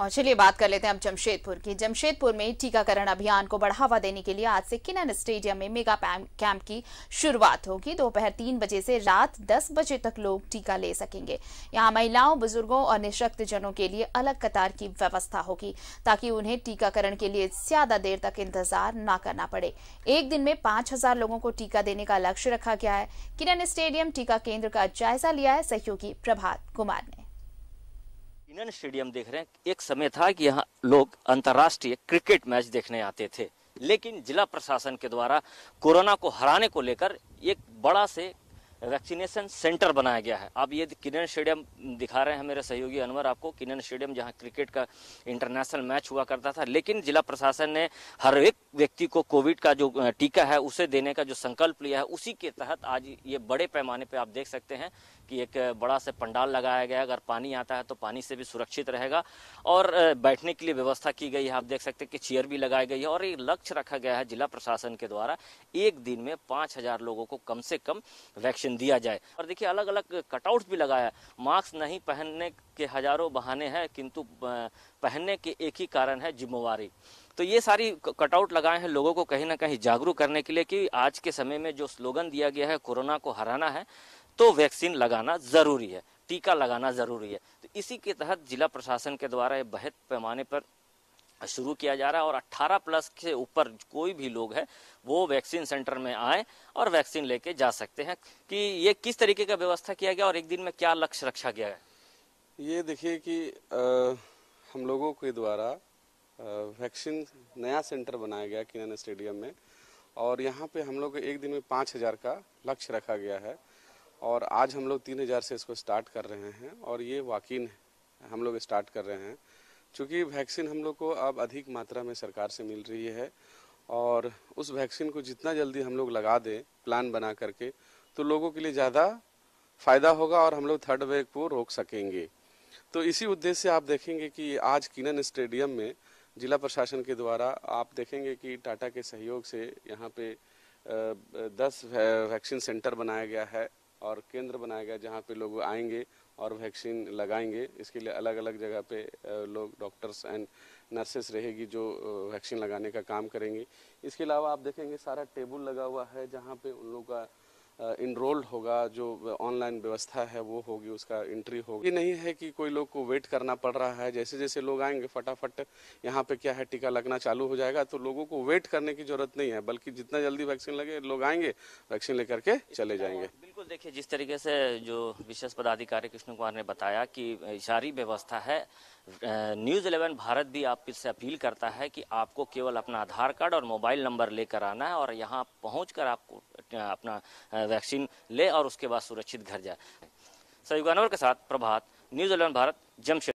और चलिए बात कर लेते हैं हम जमशेदपुर की जमशेदपुर में टीकाकरण अभियान को बढ़ावा देने के लिए आज से किनन स्टेडियम में मेगा कैंप की शुरुआत होगी दोपहर तीन बजे से रात दस बजे तक लोग टीका ले सकेंगे यहाँ महिलाओं बुजुर्गों और जनों के लिए अलग कतार की व्यवस्था होगी ताकि उन्हें टीकाकरण के लिए ज्यादा देर तक इंतजार न करना पड़े एक दिन में पांच हजार लोगों को टीका देने का लक्ष्य रखा गया है किरण स्टेडियम टीका केंद्र का जायजा लिया है सहयोगी प्रभात कुमार ने इनन स्टेडियम देख रहे हैं एक समय था कि यहाँ लोग अंतर्राष्ट्रीय क्रिकेट मैच देखने आते थे लेकिन जिला प्रशासन के द्वारा कोरोना को हराने को लेकर एक बड़ा से वैक्सीनेशन सेंटर बनाया गया है आप ये किरण स्टेडियम दिखा रहे हैं मेरे सहयोगी अनवर आपको किरण स्टेडियम जहां क्रिकेट का इंटरनेशनल मैच हुआ करता था लेकिन जिला प्रशासन ने हर एक व्यक्ति को कोविड का जो टीका है उसे देने का जो संकल्प लिया है उसी के तहत आज ये बड़े पैमाने पर आप देख सकते हैं कि एक बड़ा सा पंडाल लगाया गया अगर पानी आता है तो पानी से भी सुरक्षित रहेगा और बैठने के लिए व्यवस्था की गई है आप देख सकते हैं कि चेयर भी लगाई गई है और ये लक्ष्य रखा गया है जिला प्रशासन के द्वारा एक दिन में पाँच लोगों को कम से कम वैक्सीन प्रशिक्षण दिया जाए और देखिए अलग अलग कटआउट भी लगाया मास्क नहीं पहनने के हजारों बहाने हैं किंतु पहनने के एक ही कारण है जिम्मेवारी तो ये सारी कटआउट लगाए हैं लोगों को कहीं ना कहीं जागरूक करने के लिए कि आज के समय में जो स्लोगन दिया गया है कोरोना को हराना है तो वैक्सीन लगाना ज़रूरी है टीका लगाना ज़रूरी है तो इसी के तहत जिला प्रशासन के द्वारा बेहद पैमाने पर शुरू किया जा रहा है और 18 प्लस के ऊपर कोई भी लोग है वो वैक्सीन सेंटर में आए और वैक्सीन लेके जा सकते हैं कि ये किस तरीके का व्यवस्था किया गया और एक दिन में क्या लक्ष्य रखा गया है ये देखिए कि आ, हम लोगों के द्वारा वैक्सीन नया सेंटर बनाया गया किन स्टेडियम में और यहाँ पे हम लोग एक दिन में पाँच हज़ार का लक्ष्य रखा गया है और आज हम लोग तीन हज़ार से इसको स्टार्ट कर रहे हैं और ये वाकिन हम लोग स्टार्ट कर रहे हैं चूँकि वैक्सीन हम लोग को अब अधिक मात्रा में सरकार से मिल रही है और उस वैक्सीन को जितना जल्दी हम लोग लगा दें प्लान बना करके तो लोगों के लिए ज़्यादा फ़ायदा होगा और हम लोग थर्ड वेव को रोक सकेंगे तो इसी उद्देश्य से आप देखेंगे कि आज किनन स्टेडियम में जिला प्रशासन के द्वारा आप देखेंगे कि टाटा के सहयोग से यहाँ पे दस वैक्सीन सेंटर बनाया गया है और केंद्र बनाया गया जहाँ पे लोग आएंगे और वैक्सीन लगाएंगे इसके लिए अलग अलग जगह पे लोग डॉक्टर्स एंड नर्सेस रहेगी जो वैक्सीन लगाने का काम करेंगे इसके अलावा आप देखेंगे सारा टेबल लगा हुआ है जहाँ पे उन लोगों का इनरोल्ड होगा जो ऑनलाइन व्यवस्था है वो होगी उसका एंट्री होगी ये नहीं है कि कोई लोग को वेट करना पड़ रहा है जैसे जैसे लोग आएंगे फटाफट यहाँ पे क्या है टीका लगना चालू हो जाएगा तो लोगों को वेट करने की जरूरत नहीं है बल्कि जितना जल्दी वैक्सीन लगे लोग आएंगे वैक्सीन लेकर के चले जाएंगे बिल्कुल देखिए जिस तरीके से जो विशेष पदाधिकारी कृष्ण कुमार ने बताया कि सारी व्यवस्था है न्यूज़ इलेवन भारत भी आप इससे अपील करता है कि आपको केवल अपना आधार कार्ड और मोबाइल नंबर लेकर आना है और यहाँ पहुँच आपको अपना वैक्सीन ले और उसके बाद सुरक्षित घर जाए सयुगानवर के साथ प्रभात न्यूज़ इलेवन भारत जमशेद